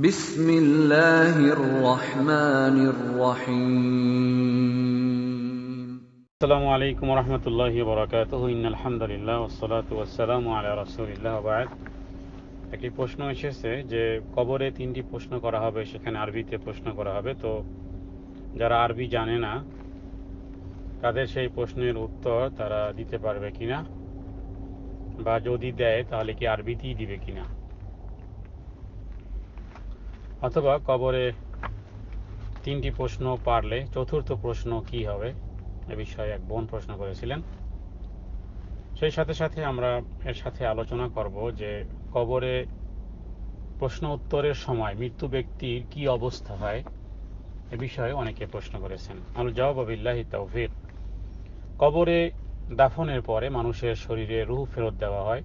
একটি প্রশ্ন এসেছে যে কবরে তিনটি প্রশ্ন করা হবে সেখানে আরবিতে প্রশ্ন করা হবে তো যারা আরবি জানে না তাদের সেই প্রশ্নের উত্তর তারা দিতে পারবে কিনা বা যদি দেয় তাহলে কি আরবিতেই দিবে কিনা অথবা কবরে তিনটি প্রশ্ন পারলে চতুর্থ প্রশ্ন কি হবে এ বিষয়ে এক বোন প্রশ্ন করেছিলেন সেই সাথে সাথে আমরা এর সাথে আলোচনা করব যে কবরে প্রশ্ন উত্তরের সময় মৃত্যু ব্যক্তির কি অবস্থা হয় এ বিষয়ে অনেকে প্রশ্ন করেছেন আল জবাবিল্লাহি তৌফিক কবরে দাফনের পরে মানুষের শরীরে রুহ ফেরত দেওয়া হয়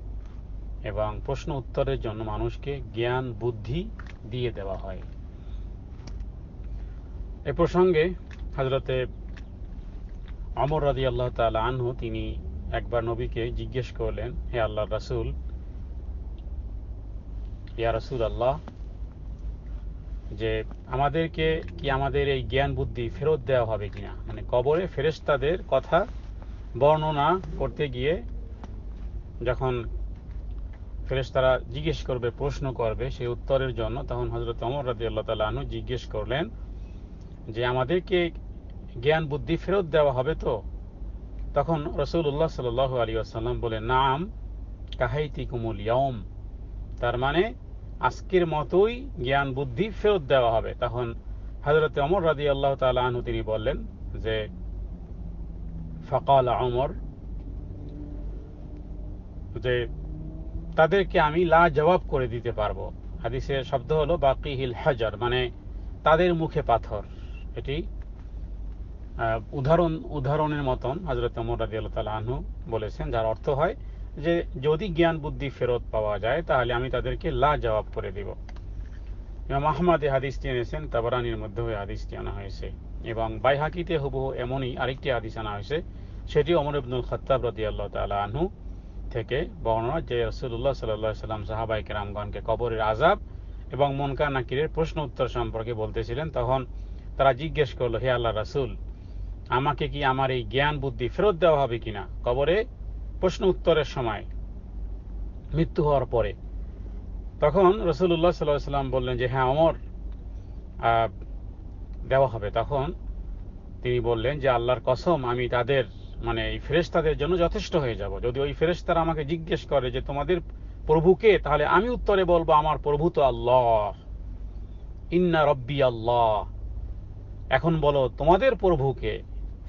এবং প্রশ্ন উত্তরের জন্য মানুষকে জ্ঞান বুদ্ধি দিয়ে দেওয়া হয় এ প্রসঙ্গে হজরতে অমর রাজি আল্লাহ তাল আনহু তিনি একবার নবীকে জিজ্ঞেস করলেন হে আল্লাহ রাসুল ইয়া রাসুল আল্লাহ যে আমাদেরকে কি আমাদের এই জ্ঞান বুদ্ধি ফেরত দেওয়া হবে কিনা মানে কবরে ফেরেস্তাদের কথা বর্ণনা করতে গিয়ে যখন তারা জিজ্ঞেস করবে প্রশ্ন করবে সেই উত্তরের জন্য তখন হজরত অমর রাজি আল্লাহ তালা আনু জিজ্ঞেস করলেন যে আমাদেরকে জ্ঞান বুদ্ধি ফেরত দেওয়া হবে তো তখন রসুল্লাহ সাল আলী আসাল্লাম বলে নাম কাহাইতি কুমুল ইয়ম তার মানে আজকের মতোই জ্ঞান বুদ্ধি ফেরত দেওয়া হবে তখন হজরত অমর রাজি আল্লাহ তালা আনহু তিনি বললেন যে ফকাল অমর যে তাদেরকে আমি লা জবাব করে দিতে পারবো হাদিসের শব্দ হলো বাকি হিল হাজার মানে তাদের মুখে পাথর এটি উদাহরণ উদাহরণের মতন হজরত মোরাদি আল্লাহ আনহু বলেছেন যার অর্থ হয় যে যদি জ্ঞান বুদ্ধি ফেরত পাওয়া যায় তাহলে আমি তাদেরকে লা জবাব করে দিব ইমাম আহমদ এ হাদিসটি এনেছেন তাবারানির মধ্যে হয়ে হাদিসটি আনা হয়েছে এবং বাইহাকিতে হুবহু এমনই আরেকটি হাদিস আনা হয়েছে সেটি অমর ইবনুল খত্তাব রদি আল্লাহ তালা আনহু থেকে বর্ণনা যে রসুল্লাহ সাল্লাহ সাল্লাম সাহাবাই কেরামগণকে কবরের আজাব এবং মনকা নাকিরের প্রশ্ন উত্তর সম্পর্কে বলতেছিলেন তখন তারা জিজ্ঞেস করলো হে আল্লাহ রাসুল আমাকে কি আমার এই জ্ঞান বুদ্ধি ফেরত দেওয়া হবে কিনা কবরে প্রশ্ন উত্তরের সময় মৃত্যু হওয়ার পরে তখন রসুল্লাহ সাল্লাহ সাল্লাম বললেন যে হ্যাঁ অমর দেওয়া হবে তখন তিনি বললেন যে আল্লাহর কসম আমি তাদের মানে এই ফেরেস্তাদের জন্য যথেষ্ট হয়ে যাব যদি ওই ফেরেস্তারা আমাকে জিজ্ঞেস করে যে তোমাদের প্রভুকে তাহলে আমি উত্তরে বলবো আমার প্রভু তো আল্লাহ ইন্না রব্বি আল্লাহ এখন বলো তোমাদের প্রভুকে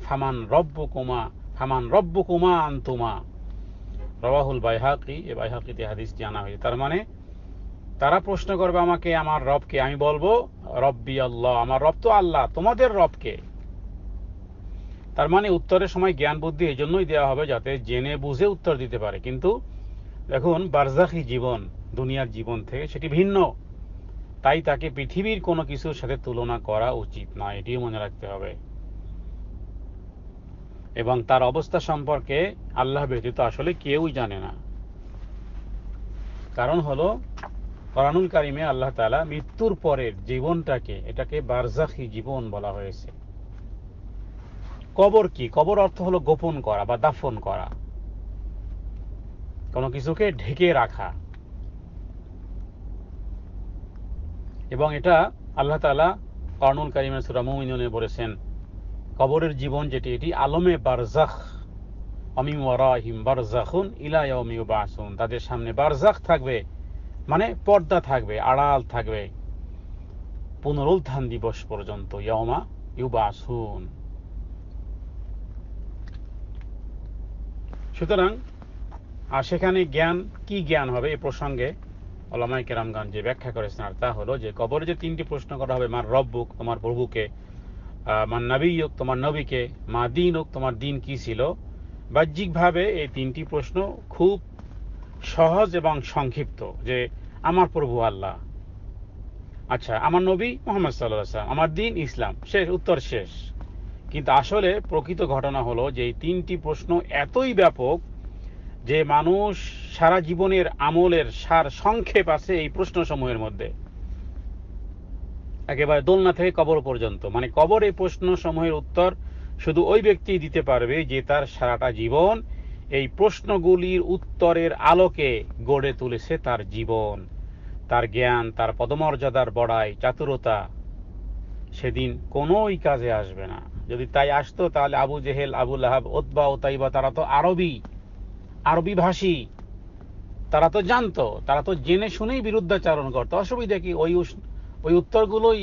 ফামান রব্ব কুমা ফামান রব্ব কুমা আন্তুমা রবাহুল বাইহাকি এ বাইহাকিতে হাদিসটি জানা হয়েছে তার মানে তারা প্রশ্ন করবে আমাকে আমার রবকে আমি বলবো রব্বি আল্লাহ আমার রব তো আল্লাহ তোমাদের রবকে তার মানে উত্তরের সময় জ্ঞান বুদ্ধি এই জন্যই দেওয়া হবে যাতে জেনে বুঝে উত্তর দিতে পারে কিন্তু দেখুন বারজাখি জীবন দুনিয়ার জীবন থেকে সেটি ভিন্ন তাই তাকে পৃথিবীর কোনো কিছুর সাথে তুলনা করা উচিত না এটিও মনে রাখতে হবে এবং তার অবস্থা সম্পর্কে আল্লাহ ব্যতীত আসলে কেউই জানে না কারণ হলো করানুল কারিমে আল্লাহ তালা মৃত্যুর পরের জীবনটাকে এটাকে বারজাখি জীবন বলা হয়েছে কবর কি কবর অর্থ হলো গোপন করা বা দাফন করা কোনো কিছুকে ঢেকে রাখা এবং এটা আল্লাহ তালা কর্নুল কারিমের সুরা মুমিনুনে বলেছেন কবরের জীবন যেটি এটি আলমে বারজাখ অমিম ওয়ারাহিম বারজাখুন ইলায়মি বাসুন তাদের সামনে বারজাখ থাকবে মানে পর্দা থাকবে আড়াল থাকবে পুনরুত্থান দিবস পর্যন্ত ইয়মা ইউবাসুন সুতরাং আর সেখানে জ্ঞান কি জ্ঞান হবে এ প্রসঙ্গে ওলামাই কেরামগান যে ব্যাখ্যা করেছেন আর তা হলো যে কবরে যে তিনটি প্রশ্ন করা হবে মার রব্বুক তোমার প্রভুকে মার হোক তোমার নবীকে মা দিন হোক তোমার দিন কি ছিল বাহ্যিকভাবে এই তিনটি প্রশ্ন খুব সহজ এবং সংক্ষিপ্ত যে আমার প্রভু আল্লাহ আচ্ছা আমার নবী মোহাম্মদ সাল্লাহ আমার দিন ইসলাম শেষ উত্তর শেষ কিন্তু আসলে প্রকৃত ঘটনা হলো যে এই তিনটি প্রশ্ন এতই ব্যাপক যে মানুষ সারা জীবনের আমলের সার সংক্ষেপ আছে এই প্রশ্নসমূহের মধ্যে একেবারে দোলনা থেকে কবর পর্যন্ত মানে কবর এই প্রশ্নসমূহের উত্তর শুধু ওই ব্যক্তি দিতে পারবে যে তার সারাটা জীবন এই প্রশ্নগুলির উত্তরের আলোকে গড়ে তুলেছে তার জীবন তার জ্ঞান তার পদমর্যাদার বড়াই চাতুরতা সেদিন কোনোই কাজে আসবে না যদি তাই আসতো তাহলে আবু জেহেল আবু লাহাব ওতবা তাইবা তারা তো আরবি আরবি ভাষী তারা তো জানতো তারা তো জেনে শুনেই বিরুদ্ধাচারণ করতো অসুবিধা কি ওই ওই উত্তরগুলোই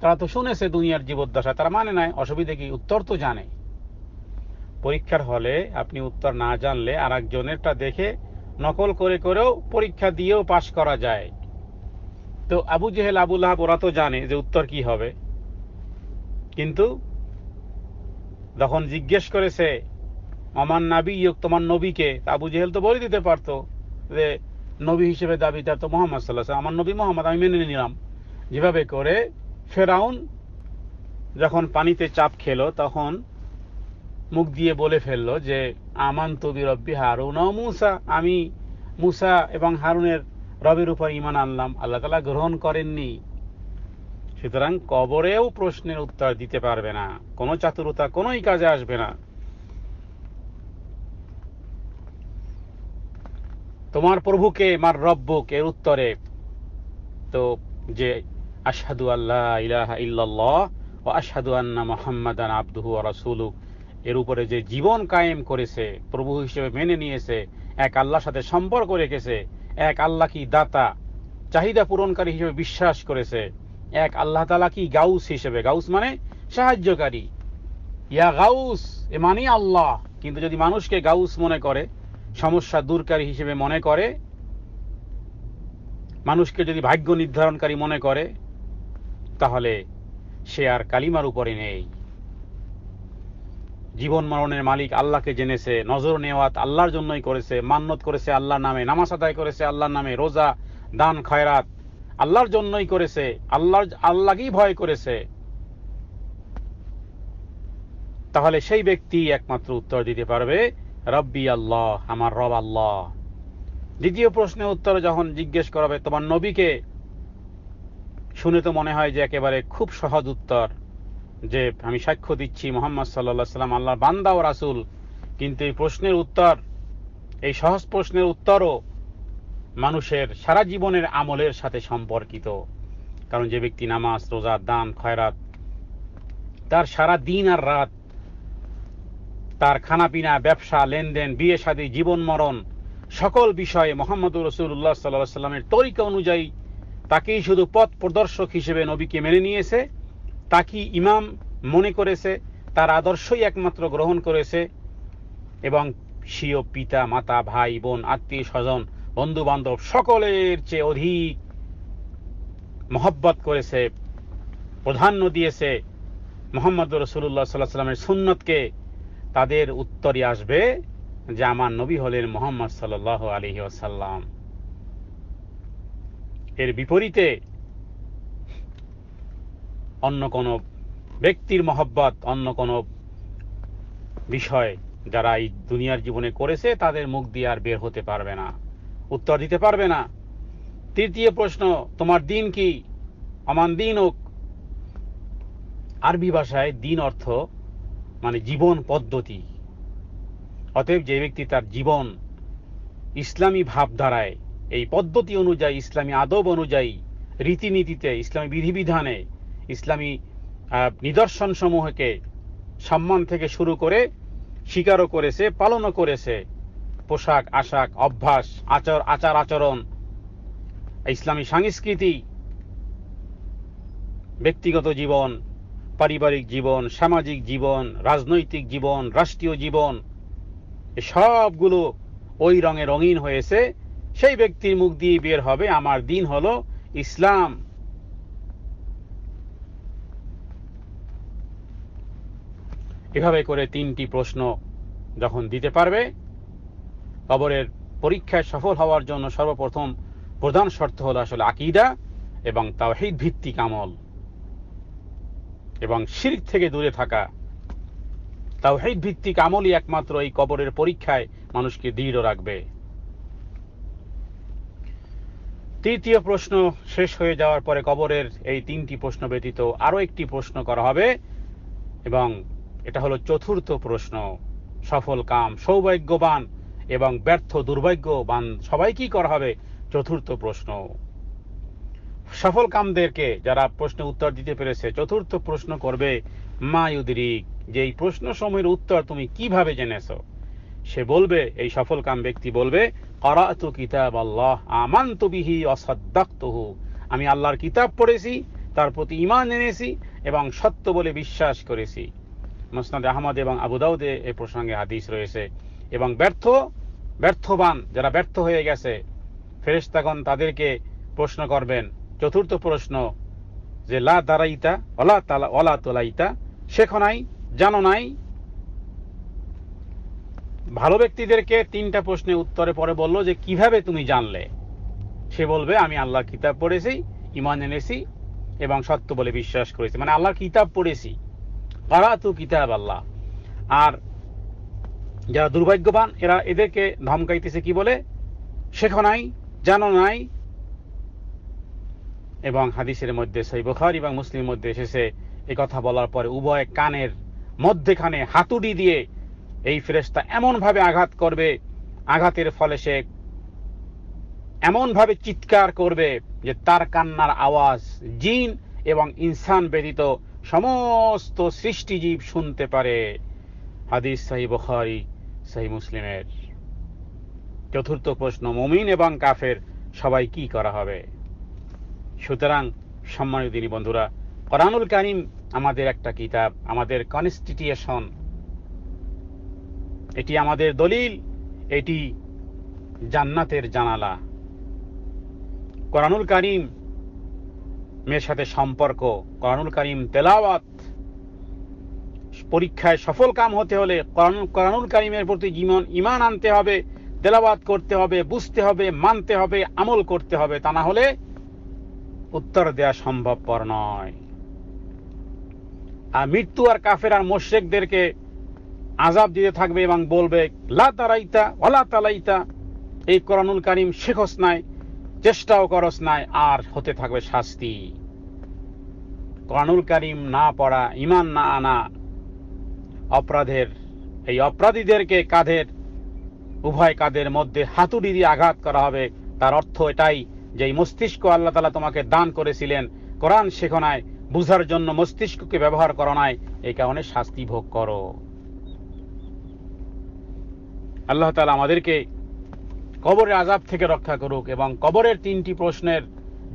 তারা তো শুনেছে দুনিয়ার জীবদ্দশা তারা মানে নাই অসুবিধা কি উত্তর তো জানে পরীক্ষার হলে আপনি উত্তর না জানলে আর একজনেরটা দেখে নকল করে করেও পরীক্ষা দিয়েও পাশ করা যায় তো আবু জেহেল আবুল্লাহ ওরা তো জানে যে উত্তর কি হবে কিন্তু যখন জিজ্ঞেস করেছে আমার নাবি ইয়ক তোমার নবীকে আবু জেহেল তো বলে দিতে পারতো যে নবী হিসেবে দাবি তার তো মোহাম্মদ সাল্লাহ আমার নবী মোহাম্মদ আমি মেনে নিলাম যেভাবে করে ফেরাউন যখন পানিতে চাপ খেলো তখন মুখ দিয়ে বলে ফেললো যে আমান তবি রব্বি হারুন ও মুসা আমি মুসা এবং হারুনের রবের উপর ইমান আনলাম আল্লাহ তালা গ্রহণ করেননি সুতরাং কবরেও প্রশ্নের উত্তর দিতে পারবে না কোনো চাতুরতা কোনোই কাজে আসবে না তোমার প্রভুকে মার রব্বুক এর উত্তরে তো যে আশহাদু আল্লাহ ইলাহা ইল্লাল্লাহ ও আশহাদু আন্না মোহাম্মদান আব্দুহু রাসুলু এর উপরে যে জীবন কায়েম করেছে প্রভু হিসেবে মেনে নিয়েছে এক আল্লাহর সাথে সম্পর্ক রেখেছে এক আল্লাহ কি দাতা চাহিদা পূরণকারী হিসেবে বিশ্বাস করেছে এক আল্লাহ তালা কি গাউস হিসেবে গাউস মানে সাহায্যকারী ইয়া গাউস এ মানে আল্লাহ কিন্তু যদি মানুষকে গাউস মনে করে সমস্যা দূরকারী হিসেবে মনে করে মানুষকে যদি ভাগ্য নির্ধারণকারী মনে করে তাহলে সে আর কালিমার উপরে নেই জীবন মরণের মালিক আল্লাহকে জেনেছে নজর নেওয়াত আল্লাহর জন্যই করেছে মান্যত করেছে আল্লাহর নামে নামাজ আদায় করেছে আল্লাহর নামে রোজা দান খয়রাত আল্লাহর জন্যই করেছে আল্লাহ আল্লাহকেই ভয় করেছে তাহলে সেই ব্যক্তি একমাত্র উত্তর দিতে পারবে রব্বি আল্লাহ আমার রব আল্লাহ দ্বিতীয় প্রশ্নের উত্তর যখন জিজ্ঞেস করাবে তোমার নবীকে শুনে তো মনে হয় যে একেবারে খুব সহজ উত্তর যে আমি সাক্ষ্য দিচ্ছি মোহাম্মদ সাল্লা সাল্লাম আল্লাহর বান্দা ও রাসুল কিন্তু এই প্রশ্নের উত্তর এই সহজ প্রশ্নের উত্তরও মানুষের সারা জীবনের আমলের সাথে সম্পর্কিত কারণ যে ব্যক্তি নামাজ রোজা দান খয়রাত তার সারা দিন আর রাত তার খানাপিনা ব্যবসা লেনদেন বিয়ে সাদী জীবন মরণ সকল বিষয়ে মোহাম্মদ রসুল্লাহ সাল্লাহ সাল্লামের তরিকা অনুযায়ী তাকেই শুধু পথ প্রদর্শক হিসেবে নবীকে মেনে নিয়েছে তাকেই ইমাম মনে করেছে তার আদর্শই একমাত্র গ্রহণ করেছে এবং সিও পিতা মাতা ভাই বোন আত্মীয় স্বজন বন্ধু বান্ধব সকলের চেয়ে অধিক মহব্বত করেছে প্রাধান্য দিয়েছে মোহাম্মদ রসুল্লাহ সাল্লাহ সাল্লামের সুন্নতকে তাদের উত্তরই আসবে যে আমার নবী হলেন মোহাম্মদ সাল আলহি আসাল্লাম এর বিপরীতে অন্য কোন ব্যক্তির মহব্বত অন্য কোন বিষয় যারা এই দুনিয়ার জীবনে করেছে তাদের মুখ দিয়ে আর বের হতে পারবে না উত্তর দিতে পারবে না তৃতীয় প্রশ্ন তোমার দিন কি আমার দিন হোক আরবি ভাষায় দিন অর্থ মানে জীবন পদ্ধতি অতএব যে ব্যক্তি তার জীবন ইসলামী ভাবধারায় এই পদ্ধতি অনুযায়ী ইসলামী আদব অনুযায়ী রীতিনীতিতে ইসলামী বিধিবিধানে ইসলামী নিদর্শন সমূহকে সম্মান থেকে শুরু করে স্বীকারও করেছে পালনও করেছে পোশাক আশাক অভ্যাস আচর আচার আচরণ ইসলামী সংস্কৃতি ব্যক্তিগত জীবন পারিবারিক জীবন সামাজিক জীবন রাজনৈতিক জীবন রাষ্ট্রীয় জীবন সবগুলো ওই রঙে রঙিন হয়েছে সেই ব্যক্তির মুখ দিয়ে বের হবে আমার দিন হলো ইসলাম এভাবে করে তিনটি প্রশ্ন যখন দিতে পারবে কবরের পরীক্ষায় সফল হওয়ার জন্য সর্বপ্রথম প্রধান শর্ত হলো আসলে আকিদা এবং তাওহিদ ভিত্তিক আমল এবং শিরিক থেকে দূরে থাকা তাওহিদ ভিত্তিক আমলই একমাত্র এই কবরের পরীক্ষায় মানুষকে দৃঢ় রাখবে তৃতীয় প্রশ্ন শেষ হয়ে যাওয়ার পরে কবরের এই তিনটি প্রশ্ন ব্যতীত আরও একটি প্রশ্ন করা হবে এবং এটা হলো চতুর্থ প্রশ্ন সফল কাম সৌভাগ্যবান এবং ব্যর্থ দুর্ভাগ্যবান কি করা হবে চতুর্থ প্রশ্ন সফল কামদেরকে যারা প্রশ্নের উত্তর দিতে পেরেছে চতুর্থ প্রশ্ন করবে মায়ুদিরিক যে এই প্রশ্ন সময়ের উত্তর তুমি কিভাবে জেনেছ সে বলবে এই সফল কাম ব্যক্তি বলবে করাতু কিতাব আল্লাহ আমান বিহি অসদ্দাক্তহু আমি আল্লাহর কিতাব পড়েছি তার প্রতি ইমান এনেছি এবং সত্য বলে বিশ্বাস করেছি মোসনাদ আহমদ এবং আবুদাউদে এ প্রসঙ্গে হাদিস রয়েছে এবং ব্যর্থ ব্যর্থবান যারা ব্যর্থ হয়ে গেছে ফেরেস্তাগণ তাদেরকে প্রশ্ন করবেন চতুর্থ প্রশ্ন যে লা দারাইতা অলা তালা অলা তোলাইতা শেখো নাই জানো নাই ভালো ব্যক্তিদেরকে তিনটা প্রশ্নের উত্তরে পরে বলল যে কিভাবে তুমি জানলে সে বলবে আমি আল্লাহ কিতাব পড়েছি ইমান এনেছি এবং সত্য বলে বিশ্বাস করেছি মানে আল্লাহ কিতাব পড়েছি কারা তু কিতাব আল্লাহ আর যারা দুর্ভাগ্যবান এরা এদেরকে ধমকাইতেছে কি বলে শেখো নাই জানো নাই এবং হাদিসের মধ্যে সেই বুখারি এবং মুসলিমের মধ্যে এসেছে এ কথা বলার পরে উভয় কানের মধ্যেখানে হাতুড়ি দিয়ে এই ফেরেস্তা এমনভাবে আঘাত করবে আঘাতের ফলে সে এমনভাবে চিৎকার করবে যে তার কান্নার আওয়াজ জিন এবং ইনসান ব্যতীত সমস্ত সৃষ্টিজীব শুনতে পারে হাদিস সাহি বখারি সেই মুসলিমের চতুর্থ প্রশ্ন মমিন এবং কাফের সবাই কি করা হবে সুতরাং সম্মানিত দিনী বন্ধুরা করানুল কারিম আমাদের একটা কিতাব আমাদের কনস্টিটিউশন এটি আমাদের দলিল এটি জান্নাতের জানালা করানুল কারিম এর সাথে সম্পর্ক করানুল কারিম তেলাওয়াত পরীক্ষায় সফল কাম হতে হলে কারণুল কারিমের প্রতি জীবন ইমান আনতে হবে তেলাবাদ করতে হবে বুঝতে হবে মানতে হবে আমল করতে হবে তা না হলে উত্তর দেওয়া সম্ভবপর নয় আর মৃত্যু আর কাফের আর মোশেকদেরকে আজাব দিতে থাকবে এবং বলবে লা তারাইতা ওলা তালাইতা এই করানুল কারিম শেখস নাই চেষ্টাও করস নাই আর হতে থাকবে শাস্তি করানুল কারিম না পড়া ইমান না আনা অপরাধের এই অপরাধীদেরকে কাঁধের উভয় কাঁধের মধ্যে হাতুড়ি দিয়ে আঘাত করা হবে তার অর্থ এটাই যে এই মস্তিষ্ক আল্লাহ তালা তোমাকে দান করেছিলেন কোরআন শেখনায় বুঝার জন্য মস্তিষ্ককে ব্যবহার করা নাই এই কারণে শাস্তি ভোগ করো আল্লাহ তালা আমাদেরকে কবরের আজাব থেকে রক্ষা করুক এবং কবরের তিনটি প্রশ্নের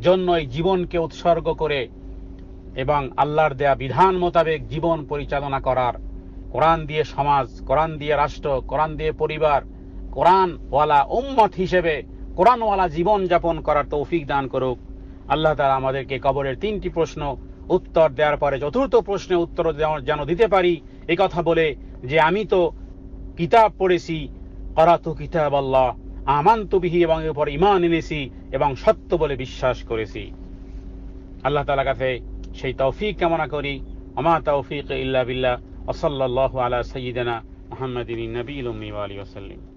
জন্য এই জীবনকে উৎসর্গ করে এবং আল্লাহর দেয়া বিধান মোতাবেক জীবন পরিচালনা করার কোরআন দিয়ে সমাজ কোরআন দিয়ে রাষ্ট্র কোরআন দিয়ে পরিবার কোরআনওয়ালা উম্মত হিসেবে কোরআনওয়ালা জীবন যাপন করার তৌফিক দান করুক আল্লাহ তালা আমাদেরকে কবরের তিনটি প্রশ্ন উত্তর দেওয়ার পরে চতুর্থ প্রশ্নে উত্তর যেন দিতে পারি এ কথা বলে যে আমি তো কিতাব পড়েছি করাতু কিতাব আল্লাহ আমান্তবিহি এবং এর উপর ইমান এনেছি এবং সত্য বলে বিশ্বাস করেছি আল্লাহ তালা কাছে সেই তৌফিক কামনা করি আমা তৌফিক ইল্লা বিল্লাহ وصلى الله على سيدنا محمد النبي الأمي وآله وسلم